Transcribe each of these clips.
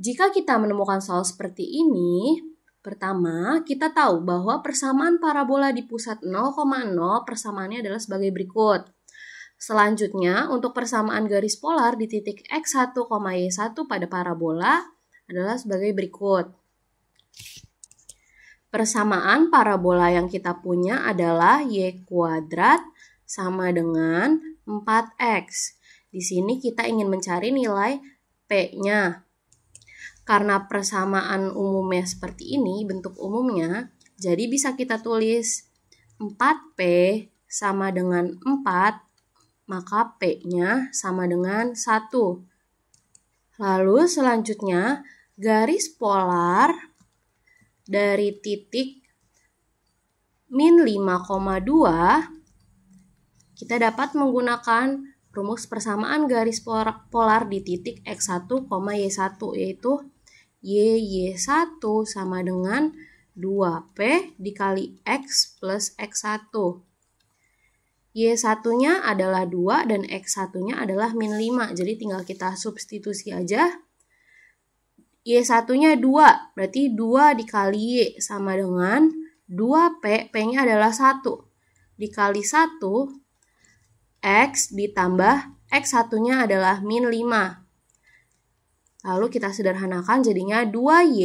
Jika kita menemukan soal seperti ini, pertama kita tahu bahwa persamaan parabola di pusat 0,0 persamaannya adalah sebagai berikut. Selanjutnya, untuk persamaan garis polar di titik X1, Y1 pada parabola adalah sebagai berikut. Persamaan parabola yang kita punya adalah Y kuadrat sama dengan 4X. Di sini kita ingin mencari nilai P-nya. Karena persamaan umumnya seperti ini bentuk umumnya, jadi bisa kita tulis 4P sama dengan 4, maka P-nya sama dengan 1. Lalu selanjutnya garis polar dari titik min 5,2 kita dapat menggunakan rumus persamaan garis polar di titik X1, Y1 yaitu YY1 sama dengan 2P dikali X plus X1. Y1-nya adalah 2 dan X1-nya adalah min 5. Jadi tinggal kita substitusi aja. Y1-nya 2, berarti 2 dikali Y sama dengan 2P, P-nya adalah 1. Dikali 1, X ditambah X1-nya adalah min 5. Lalu kita sederhanakan jadinya 2Y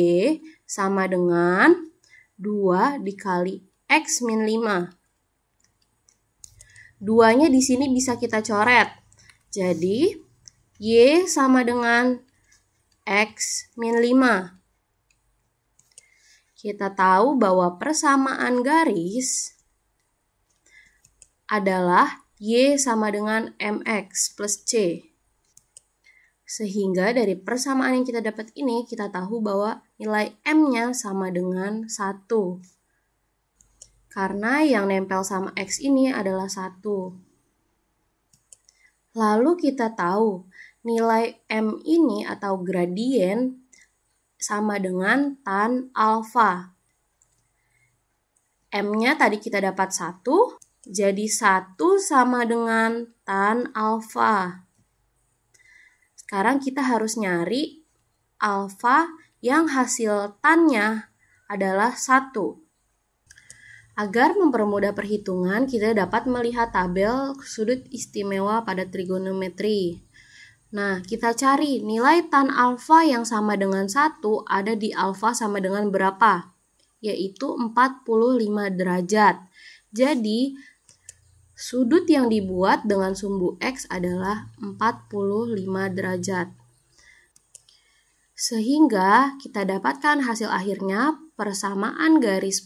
sama dengan 2 dikali X min 5. Duanya di sini bisa kita coret. Jadi, Y sama dengan X min 5. Kita tahu bahwa persamaan garis adalah Y sama dengan MX plus C. Sehingga dari persamaan yang kita dapat ini, kita tahu bahwa nilai M-nya sama dengan 1. Karena yang nempel sama X ini adalah 1. Lalu kita tahu nilai M ini atau gradien sama dengan tan alfa. M-nya tadi kita dapat 1, jadi 1 sama dengan tan alfa. Sekarang kita harus nyari alfa yang hasil tannya adalah satu. Agar mempermudah perhitungan, kita dapat melihat tabel sudut istimewa pada trigonometri. Nah, kita cari nilai tan alfa yang sama dengan satu ada di alfa sama dengan berapa? Yaitu 45 derajat. Jadi, Sudut yang dibuat dengan sumbu X adalah 45 derajat. Sehingga kita dapatkan hasil akhirnya persamaan garis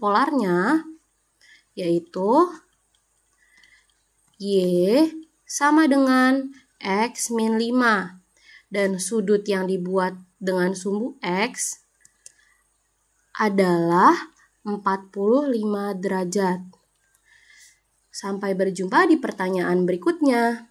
polarnya yaitu Y sama dengan X min 5 dan sudut yang dibuat dengan sumbu X adalah 45 derajat. Sampai berjumpa di pertanyaan berikutnya.